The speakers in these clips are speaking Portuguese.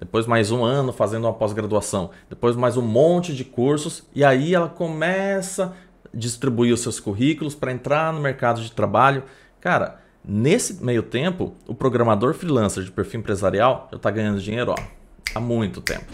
depois mais um ano fazendo uma pós-graduação, depois mais um monte de cursos, e aí ela começa a distribuir os seus currículos para entrar no mercado de trabalho. Cara, nesse meio tempo, o programador freelancer de perfil empresarial já está ganhando dinheiro ó, há muito tempo.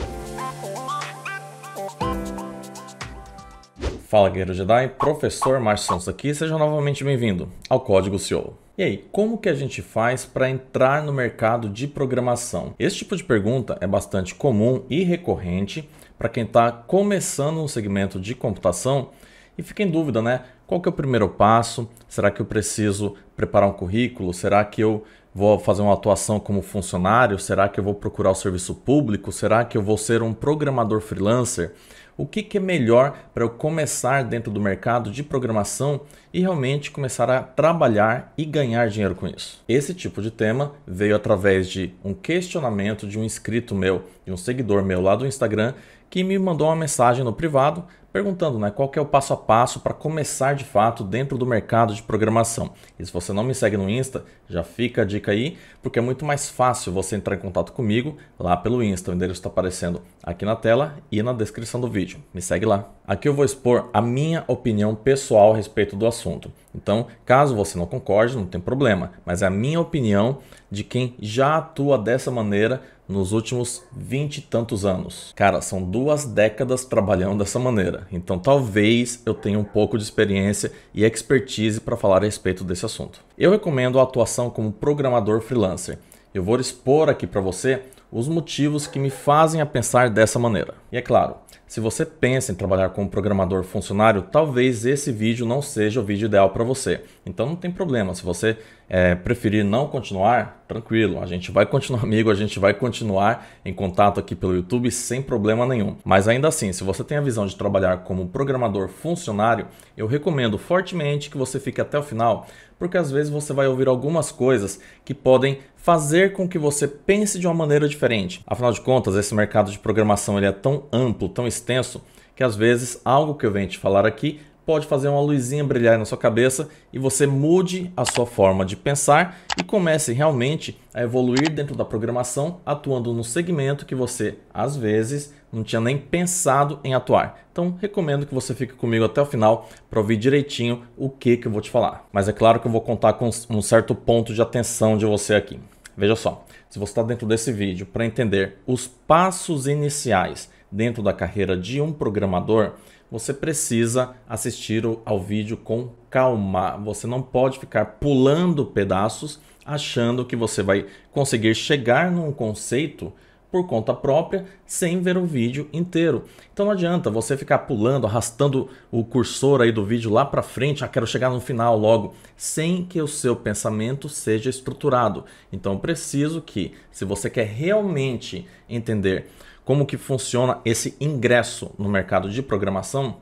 Fala Guerreiro Jedi, professor Márcio Santos aqui, seja novamente bem-vindo ao Código Ciolo. E aí, como que a gente faz para entrar no mercado de programação? Esse tipo de pergunta é bastante comum e recorrente para quem está começando um segmento de computação e fica em dúvida, né? Qual que é o primeiro passo? Será que eu preciso preparar um currículo? Será que eu vou fazer uma atuação como funcionário? Será que eu vou procurar o um serviço público? Será que eu vou ser um programador freelancer? o que, que é melhor para eu começar dentro do mercado de programação e realmente começar a trabalhar e ganhar dinheiro com isso. Esse tipo de tema veio através de um questionamento de um inscrito meu, de um seguidor meu lá do Instagram, que me mandou uma mensagem no privado perguntando né, qual é o passo a passo para começar de fato dentro do mercado de programação. E se você não me segue no Insta, já fica a dica aí, porque é muito mais fácil você entrar em contato comigo lá pelo Insta. O endereço está aparecendo aqui na tela e na descrição do vídeo. Me segue lá. Aqui eu vou expor a minha opinião pessoal a respeito do assunto. Então, caso você não concorde, não tem problema, mas é a minha opinião de quem já atua dessa maneira nos últimos vinte e tantos anos. Cara, são duas décadas trabalhando dessa maneira. Então talvez eu tenha um pouco de experiência e expertise para falar a respeito desse assunto. Eu recomendo a atuação como programador freelancer. Eu vou expor aqui para você os motivos que me fazem a pensar dessa maneira. E é claro, se você pensa em trabalhar como programador funcionário, talvez esse vídeo não seja o vídeo ideal para você. Então não tem problema, se você é, preferir não continuar, tranquilo, a gente vai continuar amigo, a gente vai continuar em contato aqui pelo YouTube sem problema nenhum. Mas ainda assim, se você tem a visão de trabalhar como programador funcionário, eu recomendo fortemente que você fique até o final, porque às vezes você vai ouvir algumas coisas que podem fazer com que você pense de uma maneira diferente. Afinal de contas, esse mercado de programação ele é tão amplo, tão extenso que às vezes algo que eu venho te falar aqui pode fazer uma luzinha brilhar na sua cabeça e você mude a sua forma de pensar e comece realmente a evoluir dentro da programação, atuando no segmento que você às vezes não tinha nem pensado em atuar. Então, recomendo que você fique comigo até o final para ouvir direitinho o que, que eu vou te falar. Mas é claro que eu vou contar com um certo ponto de atenção de você aqui. Veja só, se você está dentro desse vídeo para entender os passos iniciais dentro da carreira de um programador, você precisa assistir ao vídeo com calma. Você não pode ficar pulando pedaços achando que você vai conseguir chegar num conceito por conta própria sem ver o vídeo inteiro. Então não adianta você ficar pulando, arrastando o cursor aí do vídeo lá para frente, ah, quero chegar no final logo, sem que o seu pensamento seja estruturado. Então preciso que, se você quer realmente entender como que funciona esse ingresso no mercado de programação,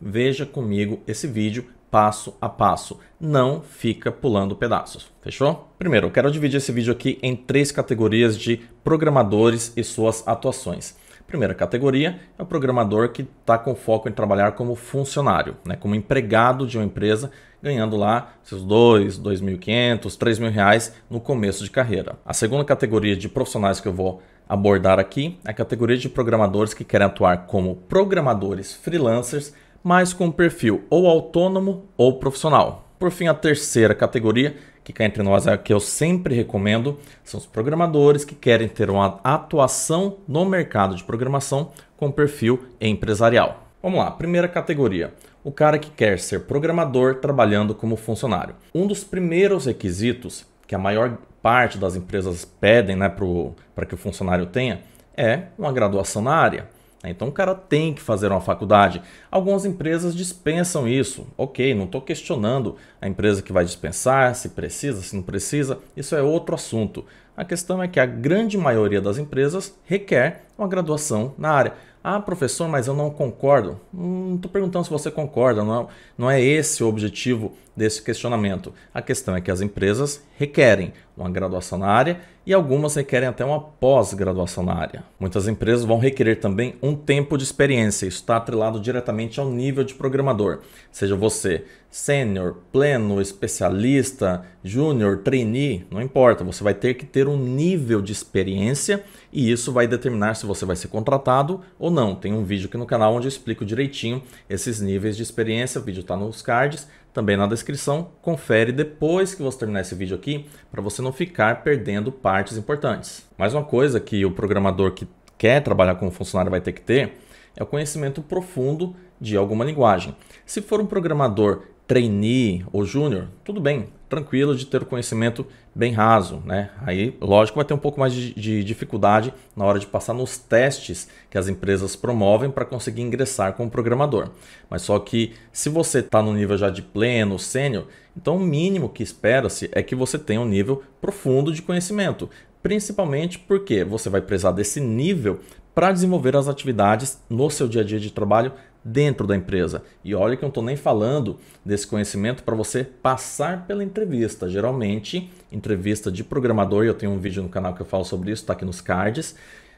veja comigo esse vídeo passo a passo. Não fica pulando pedaços. Fechou? Primeiro, eu quero dividir esse vídeo aqui em três categorias de programadores e suas atuações. Primeira categoria é o programador que está com foco em trabalhar como funcionário, né, como empregado de uma empresa, ganhando lá seus dois, dois mil e quinhentos, três mil reais no começo de carreira. A segunda categoria de profissionais que eu vou abordar aqui a categoria de programadores que querem atuar como programadores freelancers, mas com perfil ou autônomo ou profissional. Por fim, a terceira categoria, que cá entre nós é a que eu sempre recomendo, são os programadores que querem ter uma atuação no mercado de programação com perfil empresarial. Vamos lá, primeira categoria. O cara que quer ser programador trabalhando como funcionário. Um dos primeiros requisitos que a maior parte das empresas pedem né, para que o funcionário tenha é uma graduação na área. Né? Então o cara tem que fazer uma faculdade. Algumas empresas dispensam isso. Ok, não estou questionando a empresa que vai dispensar, se precisa, se não precisa, isso é outro assunto. A questão é que a grande maioria das empresas requer uma graduação na área. Ah, professor, mas eu não concordo. Não hum, estou perguntando se você concorda, não é, não é esse o objetivo desse questionamento. A questão é que as empresas requerem uma graduação na área e algumas requerem até uma pós-graduação na área. Muitas empresas vão requerer também um tempo de experiência, isso está atrelado diretamente ao nível de programador, seja você sênior, pleno, especialista, júnior, trainee, não importa, você vai ter que ter um nível de experiência e isso vai determinar se você vai ser contratado ou não. Tem um vídeo aqui no canal onde eu explico direitinho esses níveis de experiência, o vídeo está nos cards, também na descrição. Confere depois que você terminar esse vídeo aqui para você não ficar perdendo parte partes importantes. Mas uma coisa que o programador que quer trabalhar como funcionário vai ter que ter é o conhecimento profundo de alguma linguagem. Se for um programador trainee ou júnior, tudo bem, tranquilo de ter o conhecimento bem raso, né? Aí, lógico, vai ter um pouco mais de, de dificuldade na hora de passar nos testes que as empresas promovem para conseguir ingressar como programador. Mas só que se você está no nível já de pleno, sênior, então o mínimo que espera-se é que você tenha um nível profundo de conhecimento, principalmente porque você vai precisar desse nível para desenvolver as atividades no seu dia a dia de trabalho dentro da empresa. E olha que eu não estou nem falando desse conhecimento para você passar pela entrevista. Geralmente, entrevista de programador, eu tenho um vídeo no canal que eu falo sobre isso, está aqui nos cards.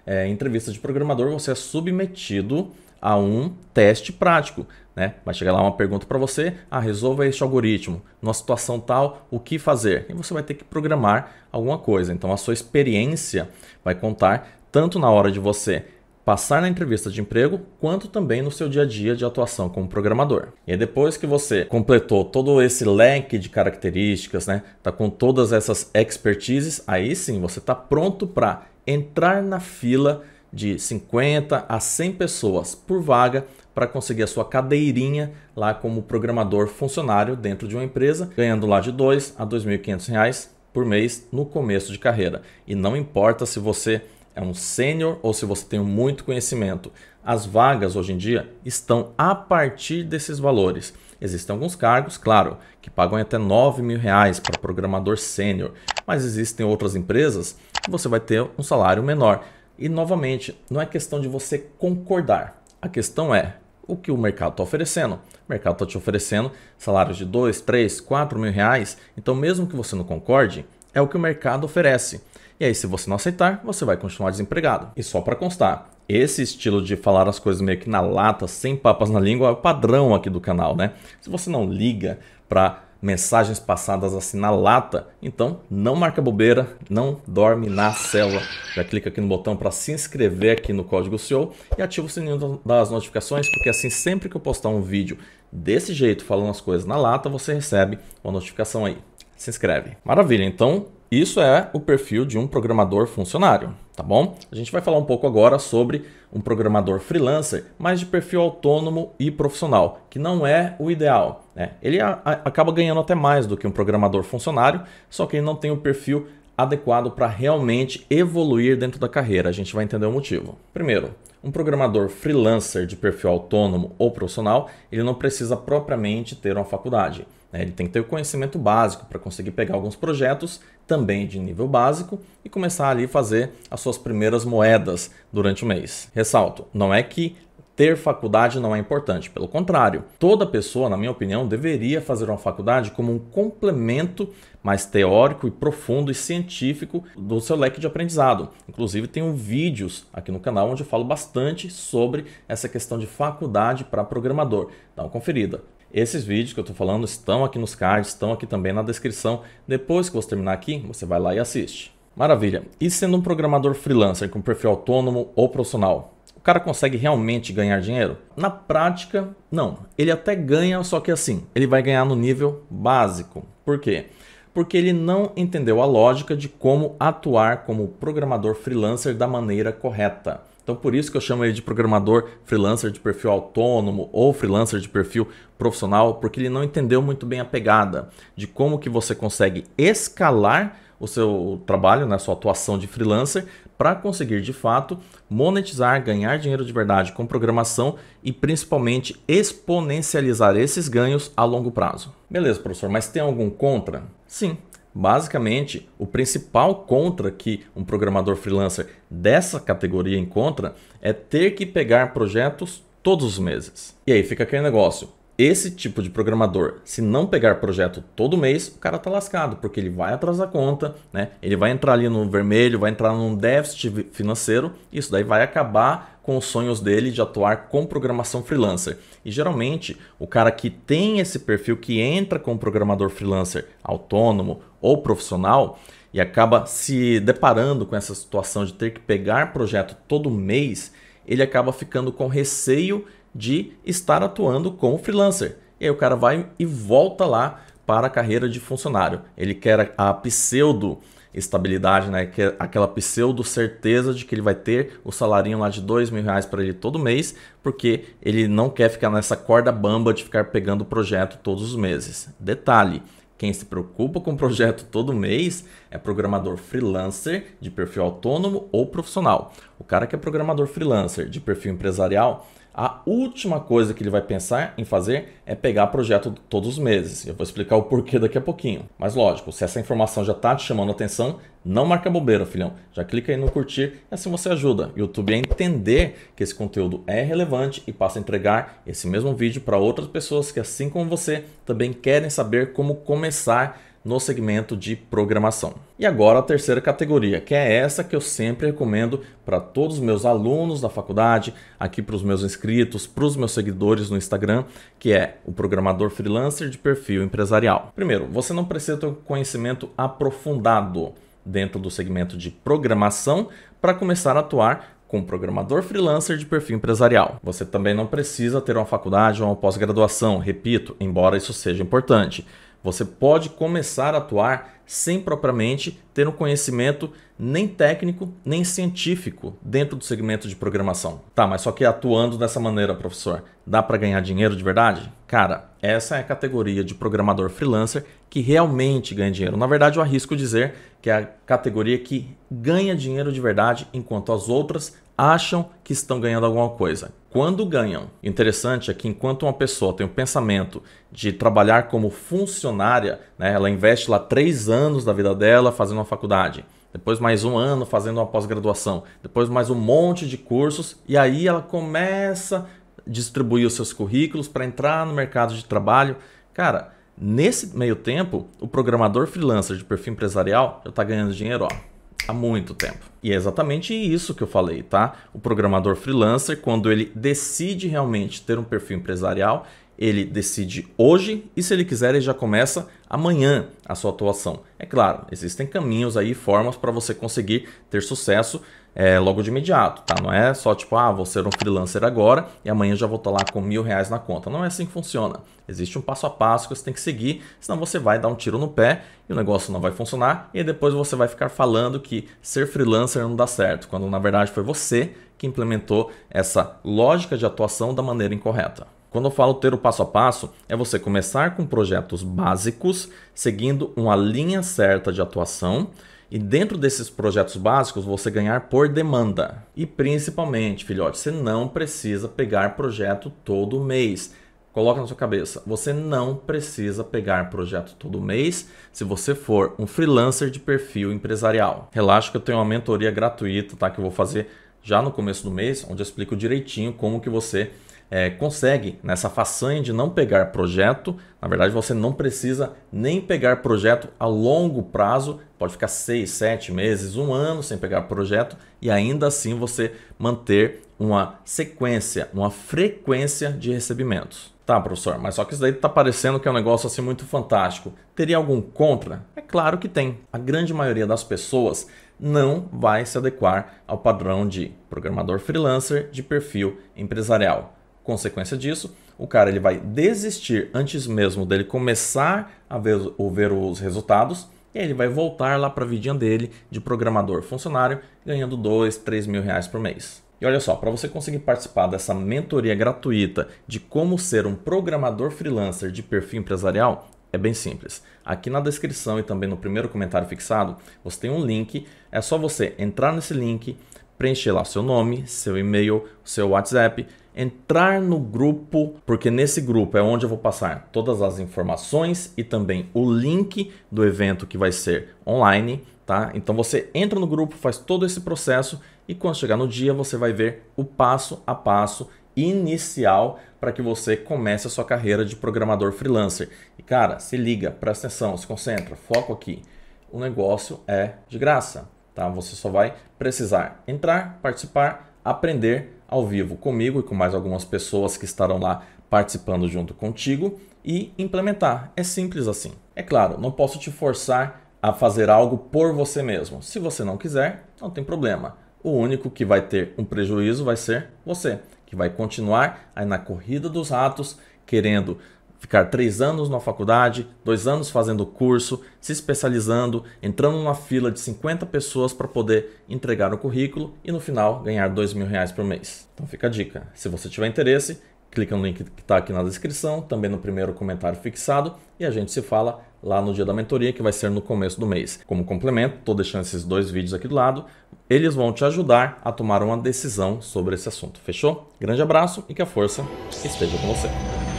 É, entrevista de programador, você é submetido a um teste prático. Né? Vai chegar lá uma pergunta para você, ah, resolva este algoritmo, numa situação tal, o que fazer? E você vai ter que programar alguma coisa. Então a sua experiência vai contar tanto na hora de você passar na entrevista de emprego, quanto também no seu dia a dia de atuação como programador. E depois que você completou todo esse leque de características, né, tá com todas essas expertises, aí sim você está pronto para entrar na fila de 50 a 100 pessoas por vaga para conseguir a sua cadeirinha lá como programador funcionário dentro de uma empresa, ganhando lá de 2 a 2.500 reais por mês no começo de carreira. E não importa se você é um sênior ou se você tem muito conhecimento. As vagas hoje em dia estão a partir desses valores. Existem alguns cargos, claro, que pagam até 9 mil reais para programador sênior, mas existem outras empresas que você vai ter um salário menor. E novamente, não é questão de você concordar. A questão é o que o mercado está oferecendo. O mercado está te oferecendo salários de 2, 3, 4 mil reais. Então, mesmo que você não concorde, é o que o mercado oferece. E aí, se você não aceitar, você vai continuar desempregado. E só para constar, esse estilo de falar as coisas meio que na lata, sem papas na língua, é o padrão aqui do canal, né? Se você não liga para mensagens passadas assim na lata, então não marca bobeira, não dorme na célula. Já clica aqui no botão para se inscrever aqui no Código SEO e ativa o sininho das notificações, porque assim sempre que eu postar um vídeo desse jeito falando as coisas na lata, você recebe uma notificação aí. Se inscreve. Maravilha, então isso é o perfil de um programador funcionário, tá bom? A gente vai falar um pouco agora sobre um programador freelancer, mas de perfil autônomo e profissional, que não é o ideal. Né? Ele a, a, acaba ganhando até mais do que um programador funcionário, só que ele não tem o perfil adequado para realmente evoluir dentro da carreira. A gente vai entender o motivo. Primeiro, um programador freelancer de perfil autônomo ou profissional, ele não precisa propriamente ter uma faculdade. Né? Ele tem que ter o conhecimento básico para conseguir pegar alguns projetos também de nível básico, e começar ali a fazer as suas primeiras moedas durante o mês. Ressalto, não é que ter faculdade não é importante, pelo contrário, toda pessoa, na minha opinião, deveria fazer uma faculdade como um complemento mais teórico e profundo e científico do seu leque de aprendizado. Inclusive, tenho vídeos aqui no canal onde eu falo bastante sobre essa questão de faculdade para programador. Dá uma conferida. Esses vídeos que eu estou falando estão aqui nos cards, estão aqui também na descrição. Depois que você terminar aqui, você vai lá e assiste. Maravilha! E sendo um programador freelancer com perfil autônomo ou profissional, o cara consegue realmente ganhar dinheiro? Na prática, não. Ele até ganha, só que assim, ele vai ganhar no nível básico. Por quê? porque ele não entendeu a lógica de como atuar como programador freelancer da maneira correta. Então, por isso que eu chamo ele de programador freelancer de perfil autônomo ou freelancer de perfil profissional, porque ele não entendeu muito bem a pegada de como que você consegue escalar o seu trabalho, né, sua atuação de freelancer, para conseguir de fato monetizar, ganhar dinheiro de verdade com programação e principalmente exponencializar esses ganhos a longo prazo. Beleza, professor, mas tem algum contra? Sim, Basicamente, o principal contra que um programador freelancer dessa categoria encontra é ter que pegar projetos todos os meses. E aí fica aquele negócio. Esse tipo de programador, se não pegar projeto todo mês, o cara tá lascado, porque ele vai atrasar a conta, né? Ele vai entrar ali no vermelho, vai entrar num déficit financeiro, isso daí vai acabar com os sonhos dele de atuar com programação freelancer. E geralmente, o cara que tem esse perfil que entra como programador freelancer autônomo ou profissional e acaba se deparando com essa situação de ter que pegar projeto todo mês, ele acaba ficando com receio de estar atuando como freelancer. E aí o cara vai e volta lá para a carreira de funcionário. Ele quer a pseudo estabilidade, né? Que é aquela pseudo certeza de que ele vai ter o salário lá de dois mil reais para ele todo mês, porque ele não quer ficar nessa corda bamba de ficar pegando o projeto todos os meses. Detalhe. Quem se preocupa com o projeto todo mês é programador freelancer de perfil autônomo ou profissional. O cara que é programador freelancer de perfil empresarial, a última coisa que ele vai pensar em fazer é pegar projeto todos os meses. Eu vou explicar o porquê daqui a pouquinho. Mas lógico, se essa informação já está te chamando a atenção, não marca bobeira, filhão. Já clica aí no curtir e assim você ajuda o YouTube a é entender que esse conteúdo é relevante e passa a entregar esse mesmo vídeo para outras pessoas que, assim como você, também querem saber como começar no segmento de programação. E agora a terceira categoria, que é essa que eu sempre recomendo para todos os meus alunos da faculdade, aqui para os meus inscritos, para os meus seguidores no Instagram, que é o programador freelancer de perfil empresarial. Primeiro, você não precisa ter um conhecimento aprofundado dentro do segmento de programação para começar a atuar com programador freelancer de perfil empresarial. Você também não precisa ter uma faculdade ou uma pós-graduação, repito, embora isso seja importante você pode começar a atuar sem propriamente ter um conhecimento nem técnico nem científico dentro do segmento de programação. Tá, mas só que atuando dessa maneira, professor, dá para ganhar dinheiro de verdade? Cara, essa é a categoria de programador freelancer que realmente ganha dinheiro. Na verdade, eu arrisco dizer que é a categoria que ganha dinheiro de verdade, enquanto as outras acham que estão ganhando alguma coisa. Quando ganham. Interessante é que enquanto uma pessoa tem o pensamento de trabalhar como funcionária, né, ela investe lá três anos da vida dela fazendo uma faculdade, depois mais um ano fazendo uma pós-graduação, depois mais um monte de cursos, e aí ela começa a distribuir os seus currículos para entrar no mercado de trabalho. Cara, nesse meio tempo, o programador freelancer de perfil empresarial já está ganhando dinheiro, ó há muito tempo. E é exatamente isso que eu falei, tá? O programador freelancer, quando ele decide realmente ter um perfil empresarial, ele decide hoje e se ele quiser ele já começa amanhã a sua atuação. É claro, existem caminhos aí, formas para você conseguir ter sucesso é, logo de imediato, tá? Não é só tipo, ah, vou ser um freelancer agora e amanhã já vou estar lá com mil reais na conta. Não é assim que funciona. Existe um passo a passo que você tem que seguir, senão você vai dar um tiro no pé e o negócio não vai funcionar e depois você vai ficar falando que ser freelancer não dá certo, quando na verdade foi você que implementou essa lógica de atuação da maneira incorreta. Quando eu falo ter o passo a passo, é você começar com projetos básicos, seguindo uma linha certa de atuação e dentro desses projetos básicos, você ganhar por demanda. E principalmente, filhote, você não precisa pegar projeto todo mês. Coloca na sua cabeça, você não precisa pegar projeto todo mês se você for um freelancer de perfil empresarial. Relaxa que eu tenho uma mentoria gratuita, tá? Que eu vou fazer já no começo do mês, onde eu explico direitinho como que você é, consegue nessa façanha de não pegar projeto. Na verdade, você não precisa nem pegar projeto a longo prazo, pode ficar seis, sete meses, um ano sem pegar projeto e ainda assim você manter uma sequência, uma frequência de recebimentos. Tá, professor, mas só que isso daí tá parecendo que é um negócio assim muito fantástico. Teria algum contra? É claro que tem. A grande maioria das pessoas não vai se adequar ao padrão de programador freelancer de perfil empresarial. Consequência disso, o cara ele vai desistir antes mesmo dele começar a ver, ou ver os resultados e aí ele vai voltar lá para a vidinha dele de programador funcionário, ganhando 2, 3 mil reais por mês. E olha só, para você conseguir participar dessa mentoria gratuita de como ser um programador freelancer de perfil empresarial, é bem simples. Aqui na descrição e também no primeiro comentário fixado, você tem um link. É só você entrar nesse link, preencher lá seu nome, seu e-mail, seu WhatsApp entrar no grupo, porque nesse grupo é onde eu vou passar todas as informações e também o link do evento que vai ser online, tá? Então você entra no grupo, faz todo esse processo e quando chegar no dia você vai ver o passo a passo inicial para que você comece a sua carreira de programador freelancer. E cara, se liga, presta atenção, se concentra, foco aqui. O negócio é de graça, tá? Você só vai precisar entrar, participar, aprender ao vivo comigo e com mais algumas pessoas que estarão lá participando junto contigo e implementar. É simples assim. É claro, não posso te forçar a fazer algo por você mesmo. Se você não quiser, não tem problema. O único que vai ter um prejuízo vai ser você, que vai continuar aí na corrida dos ratos, querendo ficar três anos na faculdade, dois anos fazendo curso, se especializando, entrando numa fila de 50 pessoas para poder entregar o currículo e no final ganhar dois mil reais por mês. Então fica a dica. Se você tiver interesse, clica no link que está aqui na descrição, também no primeiro comentário fixado e a gente se fala lá no dia da mentoria que vai ser no começo do mês. Como complemento, estou deixando esses dois vídeos aqui do lado. Eles vão te ajudar a tomar uma decisão sobre esse assunto. Fechou? Grande abraço e que a força esteja com você.